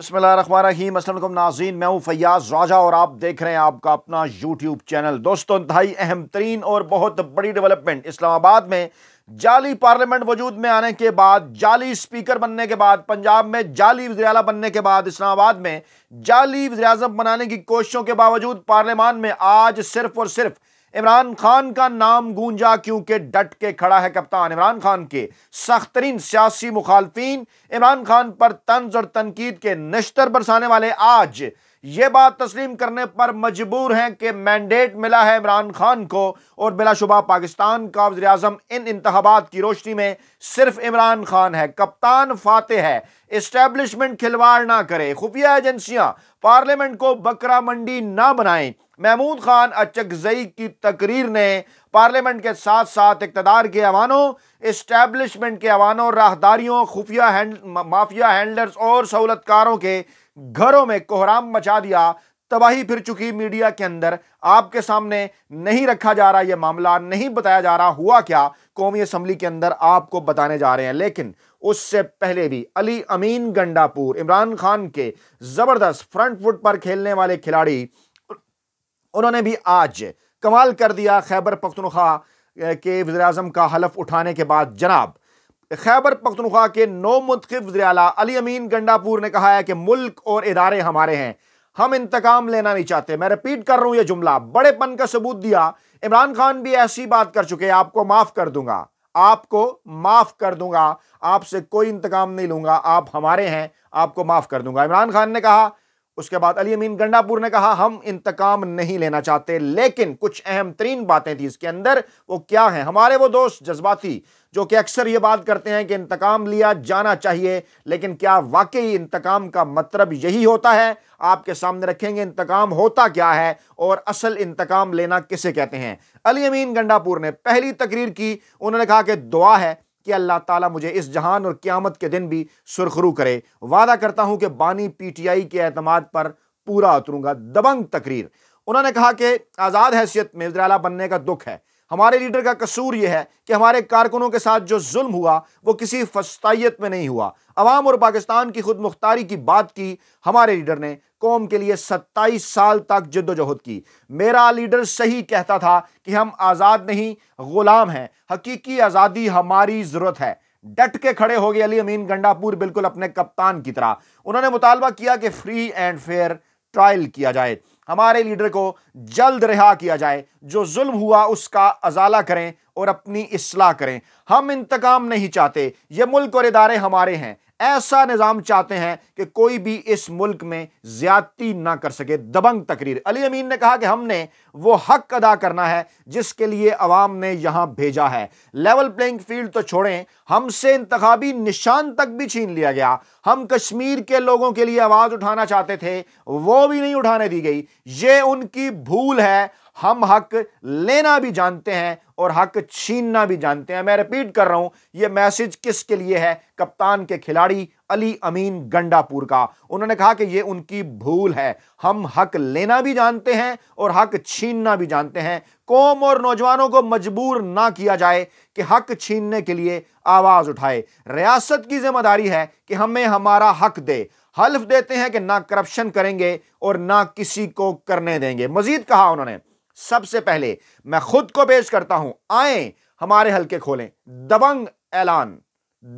बसमीम नाजीन मैं हूँ फैयाज राजा और आप देख रहे हैं आपका अपना यूट्यूब चैनल दोस्तों इंतहाई अहम तरीन और बहुत बड़ी डेवलपमेंट इस्लामाबाद में जाली पार्लियामेंट वजूद में आने के बाद जाली स्पीकर बनने के बाद पंजाब में जाली वजरा बनने के बाद इस्लामाबाद में जाली वजराजम बनाने की कोशिशों के बावजूद पार्लियामान में आज सिर्फ और सिर्फ इमरान खान का नाम गूंजा क्योंकि डट के खड़ा है कप्तान इमरान खान के सख्त तरीन सियासी मुखालफी इमरान खान पर तंज और तनकीद के नश्तर बरसाने वाले आज ये बात तस्लीम करने पर मजबूर हैं कि मैंडेट मिला है इमरान खान को और बिलाशुबा पाकिस्तान का वजी अजम इन इंतबात की रोशनी में सिर्फ इमरान खान है कप्तान फाते है इस्टेब्लिशमेंट खिलवाड़ ना करे खुफिया एजेंसियां पार्लियामेंट को बकरा मंडी ना बनाएं महमूद खान अचकजई की तकरीर ने पार्लियामेंट के साथ साथ इकतदार के अवानों इस्टेबलिशमेंट के अवानों राहदारियों खुफिया हैंड माफिया हैंडलर्स और सहूलतकारों के घरों में कोहराम मचा दिया तबाही फिर चुकी मीडिया के अंदर आपके सामने नहीं रखा जा रहा यह मामला नहीं बताया जा रहा हुआ क्या कौमी असम्बली के अंदर आपको बताने जा रहे हैं लेकिन उससे पहले भी अली अमीन गंडापुर इमरान खान के ज़बरदस्त फ्रंट फुट पर खेलने वाले खिलाड़ी उन्होंने भी आज कमाल कर दिया खैबर पख्तनख्वा के वजी अजम का हलफ उठाने के बाद जनाब खैबर पख्तनख्वा के नौ मुंतख वजर अला अली अमीन गंडापुर ने कहा है कि मुल्क और इदारे हमारे हैं हम इंतकाम लेना नहीं चाहते मैं रिपीट कर रहा हूं यह जुमला बड़े पन का सबूत दिया इमरान खान भी ऐसी बात कर चुके आपको माफ़ कर दूंगा आपको माफ़ कर दूंगा आपसे कोई इंतकाम नहीं लूंगा आप हमारे हैं आपको माफ़ कर दूंगा इमरान खान ने कहा उसके बाद अली अमीन गंडापुर ने कहा हम इंतकाम नहीं लेना चाहते लेकिन कुछ अहम तरीन बातें थी इसके अंदर वो क्या है हमारे वो दोस्त जज्बाती जो कि अक्सर ये बात करते हैं कि इंतकाम लिया जाना चाहिए लेकिन क्या वाकई इंतकाम का मतलब यही होता है आपके सामने रखेंगे इंतकाम होता क्या है और असल इंतकाम लेना किसे कहते हैं अली अमीन गंडापुर ने पहली तकरीर की उन्होंने कहा कि दुआ है कि अल्लाह ताला मुझे इस जहान और क़्यामत के दिन भी सुरखरू करे वादा करता हूं कि बानी पी टी आई के अहतमाद पर पूरा उतरूंगा दबंग तकरीर उन्होंने कहा कि आज़ाद हैसियत में बनने का दुख है हमारे लीडर का कसूर यह है कि हमारे कारकुनों के साथ जो जुल्म हुआ वो किसी फस्ताइत में नहीं हुआ अवाम और पाकिस्तान की खुद मुख्तारी की बात की हमारे लीडर ने कौम के लिए सत्ताईस साल तक जद्दोजहद की मेरा लीडर सही कहता था कि हम आज़ाद नहीं ग़ुलाम हैं हकीकी आज़ादी हमारी ज़रूरत है डट के खड़े हो गए अली अमीन गंडापुर बिल्कुल अपने कप्तान की तरह उन्होंने मुतालबा किया कि फ्री एंड फेयर ट्रायल किया जाए हमारे लीडर को जल्द रिहा किया जाए जो जुल्म हुआ उसका अजाला करें और अपनी इसलाह करें हम इंतकाम नहीं चाहते ये मुल्क और इदारे हमारे हैं ऐसा निज़ाम चाहते हैं कि कोई भी इस मुल्क में ज्यादती ना कर सके दबंग तकरीर अली अमीन ने कहा कि हमने वो हक अदा करना है जिसके लिए अवाम ने यहां भेजा है लेवल प्लेइंग फील्ड तो छोड़ें हमसे इंतबी निशान तक भी छीन लिया गया हम कश्मीर के लोगों के लिए आवाज़ उठाना चाहते थे वो भी नहीं उठाने दी गई ये उनकी भूल है हम हक लेना भी जानते हैं और हक छीनना भी जानते हैं मैं रिपीट कर रहा हूं ये मैसेज किसके लिए है कप्तान के खिलाड़ी अली अमीन गंडापुर का उन्होंने कहा कि ये उनकी भूल है हम हक लेना भी जानते हैं और हक छीनना भी जानते हैं कौम और नौजवानों को मजबूर ना किया जाए कि हक छीनने के लिए आवाज़ उठाए रियासत की जिम्मेदारी है कि हमें हमारा हक दे हल्फ देते हैं कि ना करप्शन करेंगे और ना किसी को करने देंगे मजीद कहा उन्होंने सबसे पहले मैं खुद को पेश करता हूं आए हमारे हल्के खोलें दबंग ऐलान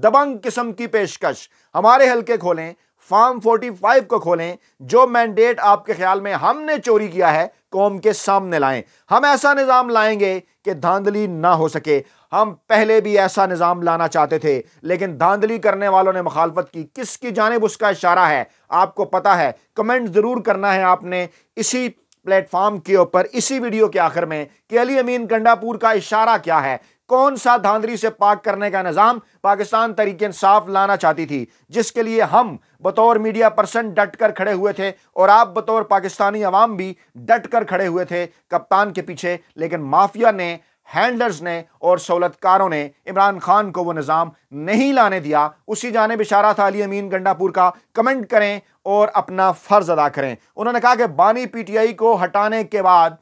दबंग किस्म की पेशकश हमारे हल्के खोलें फार्म 45 को खोलें जो मैंडेट आपके ख्याल में हमने चोरी किया है कौम के सामने लाएं हम ऐसा निज़ाम लाएंगे कि धांधली ना हो सके हम पहले भी ऐसा निज़ाम लाना चाहते थे लेकिन धांधली करने वालों ने मुखालफत की किसकी जानब उसका इशारा है आपको पता है कमेंट ज़रूर करना है आपने इसी प्लेटफॉर्म के ऊपर इसी वीडियो के आखिर में कि अली अमीन गंडापुर का इशारा क्या है कौन सा धांधली से पाक करने का निज़ाम पाकिस्तान तरीके इंसाफ लाना चाहती थी जिसके लिए हम बतौर मीडिया पर्सन डट कर खड़े हुए थे और आप बतौर पाकिस्तानी अवाम भी डट कर खड़े हुए थे कप्तान के पीछे लेकिन माफिया ने हैंडलर्स ने और सहूलतकारों ने इमरान खान को वो निज़ाम नहीं लाने दिया उसी जानब इशारा था अली अमीन गंडापुर का कमेंट करें और अपना फ़र्ज़ अदा करें उन्होंने कहा कि बानी पीटीआई को हटाने के बाद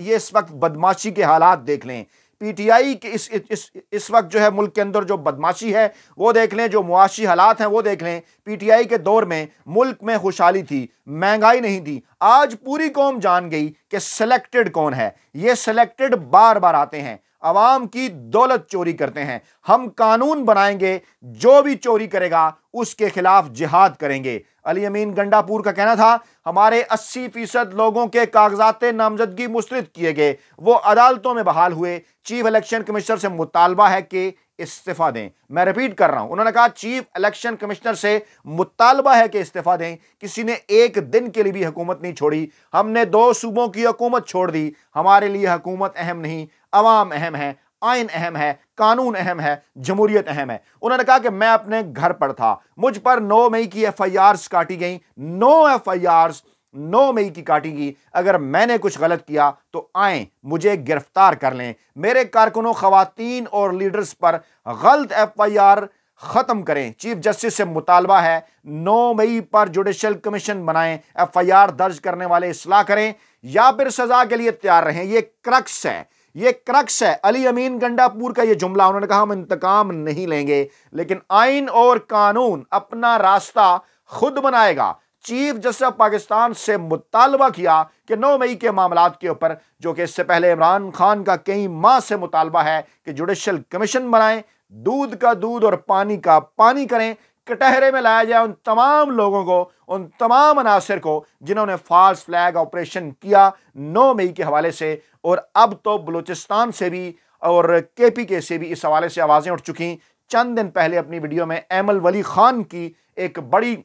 ये इस वक्त बदमाशी के हालात देख लें पीटीआई के इस इस इस वक्त जो है मुल्क के अंदर जो बदमाशी है वो देख लें जो मुआशी हालात हैं वो देख लें पीटीआई के दौर में मुल्क में खुशहाली थी महंगाई नहीं थी आज पूरी कौम जान गई कि सिलेक्टेड कौन है ये सिलेक्टेड बार बार आते हैं आवाम की दौलत चोरी करते हैं हम कानून बनाएंगे जो भी चोरी करेगा उसके खिलाफ जिहाद करेंगे अली अमीन गंडापुर का कहना था हमारे 80 फीसद लोगों के कागजात नामजदगी मुस्तरद किए गए वो अदालतों में बहाल हुए चीफ इलेक्शन कमिश्नर से मुतालबा है कि इस्तीफा दें मैं रिपीट कर रहा हूं उन्होंने कहा चीफ इलेक्शन कमिश्नर से मुतालबा है कि इस्तीफा दें किसी ने एक दिन के लिए भी हुकूमत नहीं छोड़ी हमने दो सूबों की हुकूमत छोड़ दी हमारे लिए हुकूमत अहम नहीं अवाम अहम है आयन अहम है कानून अहम है जमहूरियत अहम है उन्होंने कहा कि मैं अपने घर पर था मुझ पर नौ मई की एफ आई आर्स काटी गई नौ एफ आई आर्स नौ मई की काटेगी अगर मैंने कुछ गलत किया तो आए मुझे गिरफ्तार कर लें मेरे कारकुनों खातन और लीडर्स पर गलत एफ आई आर ख़त्म करें चीफ जस्टिस से मुतालबा है नौ मई पर जुडिशल कमीशन बनाएं एफआईआर दर्ज करने वाले असलाह करें या फिर सजा के लिए तैयार रहें यह क्रक्स है ये क्रक्स है अली अमीन गंडापुर का ये जुमला उन्होंने कहा हम इंतकाम नहीं लेंगे लेकिन आइन और कानून अपना रास्ता खुद बनाएगा चीफ जस्टिस ऑफ पाकिस्तान से मुतालबा किया कि नौ मई के मामला के ऊपर जो कि इससे पहले इमरान खान का कई माह से मुतालबा है कि जुडिशल कमीशन बनाएं दूध का दूध और पानी का पानी करें कटहरे में लाया जाए उन तमाम लोगों को उन तमाम अनासर को जिन्होंने फॉल्स फ्लैग ऑपरेशन किया नौ मई के हवाले से और अब तो बलूचिस्तान से भी और के पी के से भी इस हवाले से आवाज़ें उठ चुकी चंद दिन पहले अपनी वीडियो में एमल वली खान की एक बड़ी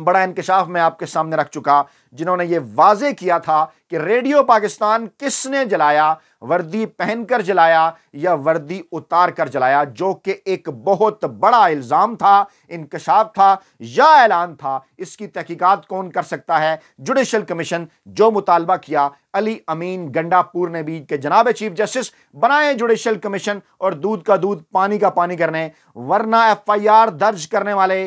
बड़ा इंकशाफ मैं आपके सामने रख चुका जिन्होंने ये वाजे किया था कि रेडियो पाकिस्तान किसने जलाया वर्दी पहनकर जलाया या वर्दी उतार कर जलाया जो कि एक बहुत बड़ा इल्ज़ाम था इंकशाफ था या ऐलान था इसकी तहकीकात कौन कर सकता है जुडिशल कमीशन जो मुतालबा किया अली अमीन गंडापुर ने भी के जनाब चीफ जस्टिस बनाए जुडिशल कमीशन और दूध का दूध पानी का पानी करने वरना एफ आई आर दर्ज करने वाले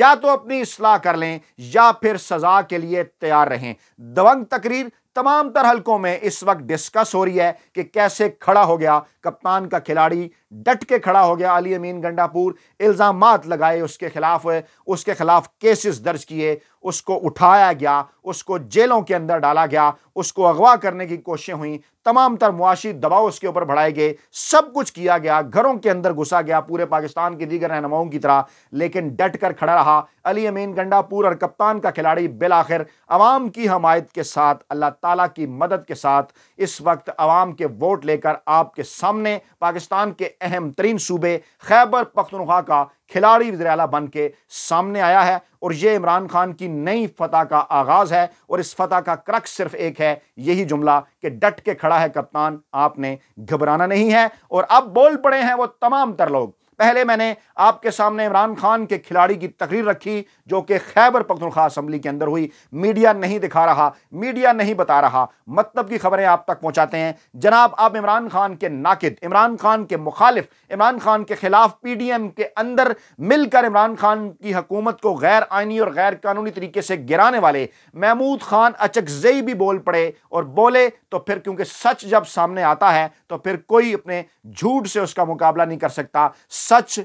या तो अपनी असलाह कर लें या फिर सजा के लिए तैयार रहें दबंग तकरीर तमाम तर हल्कों में इस वक्त डिस्कस हो रही है कि कैसे खड़ा हो गया कप्तान का खिलाड़ी डट के खड़ा हो गया अली अमीन गंडापुर इल्ज़ाम लगाए उसके खिलाफ उसके खिलाफ केसेस दर्ज किए उसको उठाया गया उसको जेलों के अंदर डाला गया उसको अगवा करने की कोशिशें हुई तमाम तर मुआशी दबाव उसके ऊपर बढ़ाए गए सब कुछ किया गया घरों के अंदर घुसा गया पूरे पाकिस्तान के दीगर रहनुमाओं की तरह लेकिन डट कर खड़ा रहा अली अमीन गंडापुर और कप्तान का खिलाड़ी बिल आखिर अवाम की हमायत के साथ अल्लाह तला की मदद के साथ इस वक्त अवाम के वोट लेकर आपके सामने पाकिस्तान के अहम तरीन सूबे खैबर पख्तनख्वा का खिलाड़ी अला बन के सामने आया है और ये इमरान खान की नई फतह का आगाज़ है और इस फतह का क्रक सिर्फ एक है यही जुमला कि डट के खड़ा है कप्तान आपने घबराना नहीं है और अब बोल पड़े हैं वो तमाम तर लोग पहले मैंने आपके सामने इमरान खान के खिलाड़ी की तकरीर रखी जो कि खैबर पखतुलखा असम्बली के अंदर हुई मीडिया नहीं दिखा रहा मीडिया नहीं बता रहा मतलब की खबरें आप तक पहुंचाते हैं जनाब आप इमरान खान के नाकद इमरान खान के मुखालिफ इमरान खान के खिलाफ पी डी एम के अंदर मिलकर इमरान खान की हकूमत को गैर आइनी और गैर कानूनी तरीके से गिराने वाले महमूद खान अचकजई भी बोल पड़े और बोले तो फिर क्योंकि सच जब सामने आता है तो फिर कोई अपने झूठ से उसका मुकाबला नहीं कर सकता सच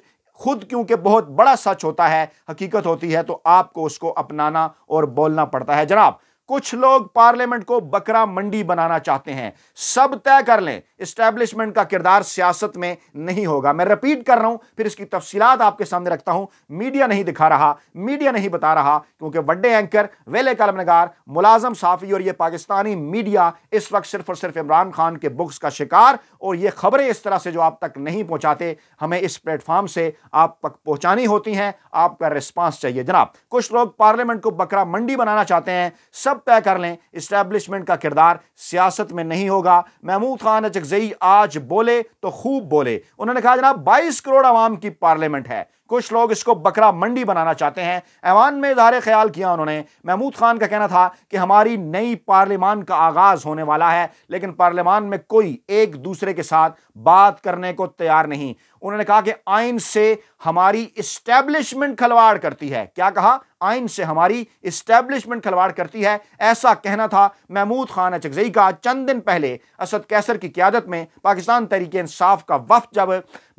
खुद क्योंकि बहुत बड़ा सच होता है हकीकत होती है तो आपको उसको अपनाना और बोलना पड़ता है जनाब कुछ लोग पार्लियामेंट को बकरा मंडी बनाना चाहते हैं सब तय कर लें इस्टेब्लिशमेंट का किरदार सियासत में नहीं होगा मैं रिपीट कर रहा हूं फिर इसकी तफसीलात आपके सामने रखता हूं मीडिया नहीं दिखा रहा मीडिया नहीं बता रहा क्योंकि बड़े एंकर वेले कलमनगार मुलाजम साफी और ये पाकिस्तानी मीडिया इस वक्त सिर्फ और सिर्फ इमरान खान के बुक्स का शिकार और ये खबरें इस तरह से जो आप तक नहीं पहुंचाते हमें इस प्लेटफॉर्म से आप तक पहुंचानी होती हैं आपका रिस्पॉन्स चाहिए जनाब कुछ लोग पार्लियामेंट को बकरा मंडी बनाना चाहते हैं सब सब तय कर लें इस्टेब्लिशमेंट का किरदार सियासत में नहीं होगा महमूद खान अचकजई आज बोले तो खूब बोले उन्होंने कहा जनाब बाईस करोड़ आवाम की पार्लियामेंट है कुछ लोग इसको बकरा मंडी बनाना चाहते हैं ऐवान में इजहार ख्याल किया उन्होंने महमूद खान का कहना था कि हमारी नई पार्लियामान का आगाज़ होने वाला है लेकिन पार्लियामान में कोई एक दूसरे के साथ बात करने को तैयार नहीं उन्होंने कहा कि आइन से हमारी इस्टेब्लिशमेंट खलवाड़ करती है क्या कहा आइन से हमारी इस्टेब्लिशमेंट खलवाड़ करती है ऐसा कहना था महमूद खान अचगजई का चंद दिन पहले असद कैसर की क्यादत में पाकिस्तान तहरीक इंसाफ का वफ जब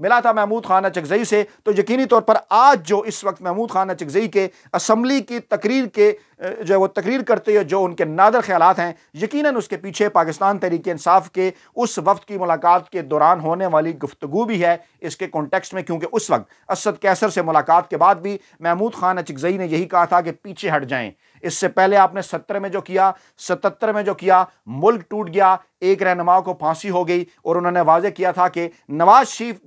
मिला था महमूद खान अचगजई से तो यकीनी तौर पर आज जो इस वक्त महमूद खान अचगजई के असम्बली की तकरीर के जो है वो तकरीर करते हैं जो उनके नादर ख्याल हैं यकीन उसके पीछे पाकिस्तान तहरीक इंसाफ के उस वक्त की मुलाकात के दौरान होने वाली गुफ्तु भी है इसके कॉन्टेक्स्ट में क्योंकि उस वक्त असद कैसर से मुलाकात के बाद भी महमूद खान अचगजई ने यही कहा था कि पीछे हट जाएँ इससे पहले आपने सत्तर में जो किया सतर में जो किया मुल्क टूट गया एक रहनुमा को फांसी हो गई और उन्होंने वाजे किया था कि नवाज शरीफ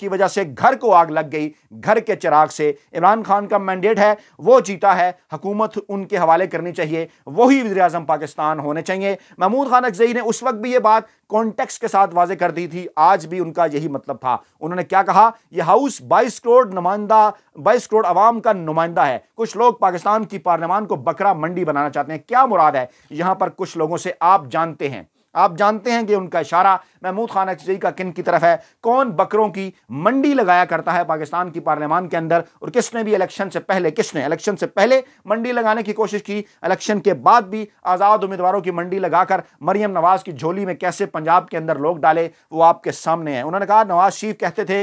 की वजह से घर को आग लग गई घर के चिराग से इमरान खान का मैंडेट है वो जीता है हकूमत उनके हवाले करनी चाहिए वही वजी अजम पाकिस्तान होने चाहिए महमूद खान अकजई ने उस वक्त भी ये बात कॉन्टेक्स्ट के साथ वाजे कर दी थी आज भी उनका यही मतलब था उन्होंने क्या कहा यह हाउस 22 करोड़ नुमाइंदा बाईस करोड़ आवाम का नुमाइंदा है कुछ लोग पाकिस्तान की पार्लियामान को बकरा मंडी बनाना चाहते हैं क्या मुराद है यहां पर कुछ लोगों से आप जानते हैं आप जानते हैं कि उनका इशारा महमूद खान एक्सजई का किन की तरफ है कौन बकरों की मंडी लगाया करता है पाकिस्तान की पार्लियामान के अंदर और किसने भी इलेक्शन से पहले किसने इलेक्शन से पहले मंडी लगाने की कोशिश की इलेक्शन के बाद भी आज़ाद उम्मीदवारों की मंडी लगाकर मरियम नवाज़ की झोली में कैसे पंजाब के अंदर लोग डाले वो आपके सामने है उन्होंने कहा नवाज शरीफ कहते थे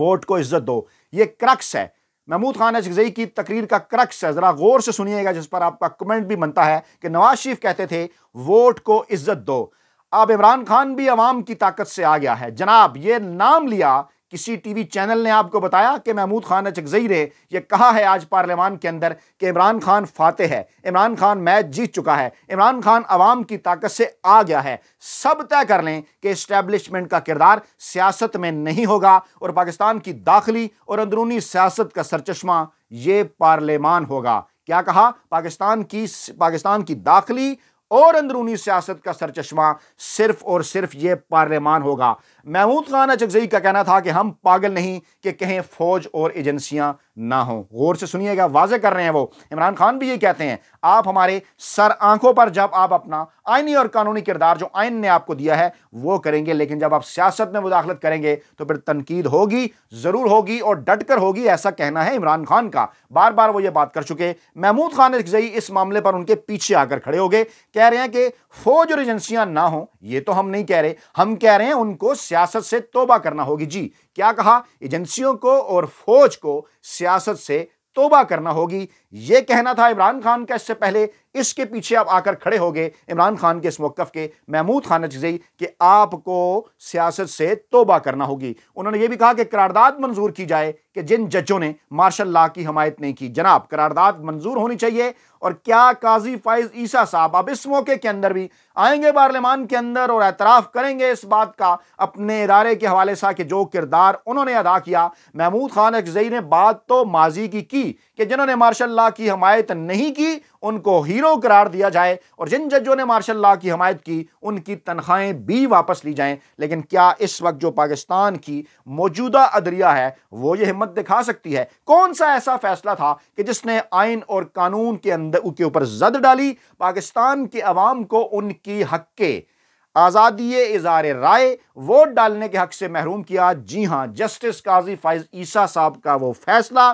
वोट को इज्जत दो ये क्रक्स है महमूद खान अशगजई की तकरीर का क्रक्स है ज़रा गौर से सुनिएगा जिस पर आपका कमेंट भी बनता है कि नवाज शरीफ कहते थे वोट को इज्जत दो अब इमरान खान भी अवाम की ताकत से आ गया है जनाब ये नाम लिया किसी टीवी चैनल ने आपको बताया कि महमूद खान अचगजई रहे ये कहा है आज पार्लियामान के अंदर कि इमरान खान फाते है इमरान खान मैच जीत चुका है इमरान खान अवाम की ताकत से आ गया है सब तय कर लें कि इस्टेब्लिशमेंट का किरदार सियासत में नहीं होगा और पाकिस्तान की दाखिली और अंदरूनी सियासत का सरचश्मा ये पार्लियामान होगा क्या कहा पाकिस्तान की पाकिस्तान की दाखिली और अंदरूनी सियासत का सरचश्मा सिर्फ और सिर्फ ये पार्लियामान होगा महमूद खान अचगजई का कहना था कि हम पागल नहीं कि कहें फौज और एजेंसियां ना हों गौर से सुनिएगा वाजे कर रहे हैं वो इमरान खान भी ये कहते हैं आप हमारे सर आंखों पर जब आप अपना आइनी और कानूनी किरदार जो आइन ने आपको दिया है वो करेंगे लेकिन जब आप सियासत में मुदाखलत करेंगे तो फिर तनकीद होगी ज़रूर होगी और डट कर होगी ऐसा कहना है इमरान खान का बार बार वो ये बात कर चुके महमूद खान अचकजई इस मामले पर उनके पीछे आकर खड़े हो गए कह रहे हैं कि फौज और एजेंसियां ना हों ये तो हम नहीं कह रहे हम कह रहे हैं उनको सियासत से तोबा करना होगी जी क्या कहा एजेंसियों को और फौज को सियासत से तोबा करना होगी यह कहना था इमरान खान का इससे पहले इसके पीछे आप आकर खड़े हो गए इमरान खान के इस मौकफ के महमूद खान नजई कि आपको सियासत से तोबा करना होगी उन्होंने यह भी कहा कि करारदाद मंजूर की जाए कि जिन जजों ने मार्शल ला की हमायत नहीं की जनाब करारदाद मंजूर होनी चाहिए और क्या काजी फाइज ईसा साहब अब इस मौके के अंदर भी आएंगे पार्लियामान के अंदर और एतराफ़ करेंगे इस बात का अपने इदारे के हवाले से कि जो किरदार उन्होंने अदा किया महमूद खान अकजई ने बात तो माजी की की कि जिन्होंने मार्शल ला की हमायत नहीं की उनको हीरो करार दिया जाए और जिन जजों ने मार्शल ला की हमायत की उनकी तनख्वाहें भी वापस ली जाएँ लेकिन क्या इस वक्त जो पाकिस्तान की मौजूदा अदरिया है वो ये हिम्मत दिखा सकती है कौन सा ऐसा फैसला था कि जिसने आइन और कानून के अंदर अंदर के ऊपर जद डाली पाकिस्तान के अवाम को उनकी हक के आज़ादी इज़ार राय वोट डालने के हक से महरूम किया जी हाँ जस्टिस काजी फाइज ईसा साहब का वो फैसला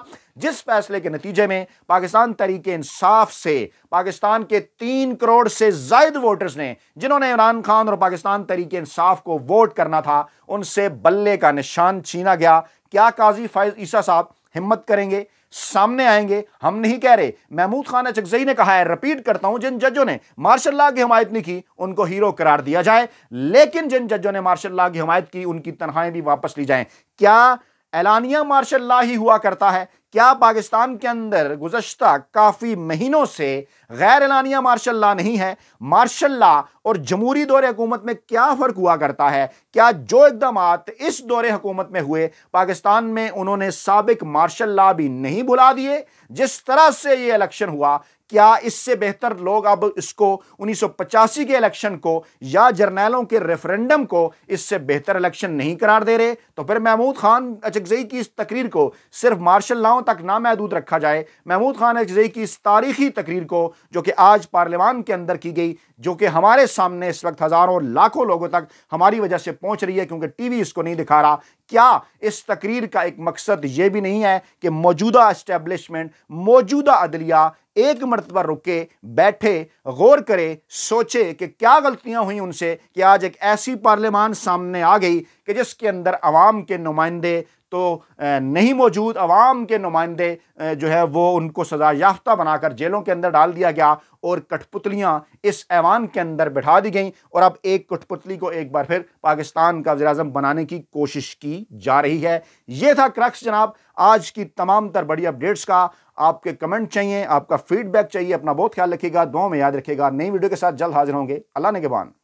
जिस फैसले के नतीजे में पाकिस्तान तरीके इंसाफ से पाकिस्तान के तीन करोड़ से जायद वोटर्स ने जिन्होंने इमरान खान और पाकिस्तान तरीके इंसाफ को वोट करना था उनसे बल्ले का निशान छीना गया क्या काजी फाइज ईसा साहब हिम्मत करेंगे सामने आएंगे हम नहीं कह रहे महमूद खान चकजई ने कहा है रिपीट करता हूं जिन जजों ने मार्शल लॉ की हिमायत नहीं की उनको हीरो करार दिया जाए लेकिन जिन जजों ने मार्शल लॉ की हिमायत की उनकी तनखाएं भी वापस ली जाए क्या एलानिया मार्शल ला ही हुआ करता है क्या पाकिस्तान के अंदर गुजशत काफ़ी महीनों से गैर एलानिया मार्शल ला नहीं है मार्शल ला और जमहूरी दौरे हुकूमत में क्या फ़र्क हुआ करता है क्या जो इकदाम इस दौरे हुकूमत में हुए पाकिस्तान में उन्होंने सबक मार्शल ला भी नहीं भुला दिए जिस तरह से ये इलेक्शन हुआ क्या इससे बेहतर लोग अब इसको उन्नीस के इलेक्शन को या जर्नैलों के रेफरेंडम को इससे बेहतर इलेक्शन नहीं करार दे रहे तो फिर महमूद खान अचगजई की इस तकरीर को सिर्फ मार्शल लाओं तक नामहदूद रखा जाए महमूद खान अचगजई की इस तारीखी तकरीर को जो कि आज पार्लियामान के अंदर की गई जो कि हमारे सामने इस वक्त हज़ारों लाखों लोगों तक हमारी वजह से पहुंच रही है क्योंकि टीवी इसको नहीं दिखा रहा क्या इस तकरीर का एक मकसद ये भी नहीं है कि मौजूदा एस्टेब्लिशमेंट मौजूदा अदलिया एक मरतबा रुके बैठे गौर करे सोचे कि क्या गलतियां हुई उनसे कि आज एक ऐसी पार्लियामान सामने आ गई कि जिसके अंदर आवाम के नुमाइंदे तो नहीं मौजूद आवाम के नुमाइंदे जो है वो उनको सज़ा याफ्ता बनाकर जेलों के अंदर डाल दिया गया और कठपुतलियाँ इस ऐवान के अंदर बिठा दी गई और अब एक कठपुतली को एक बार फिर पाकिस्तान का अजम बनाने की कोशिश की जा रही है ये था क्रक्स जनाब आज की तमाम तर बड़ी अपडेट्स का आपके कमेंट चाहिए आपका फीडबैक चाहिए अपना बहुत ख्याल रखिएगा दो में याद रखिएगा नई वीडियो के साथ जल्द हाजिर होंगे अल्लाह ने के बान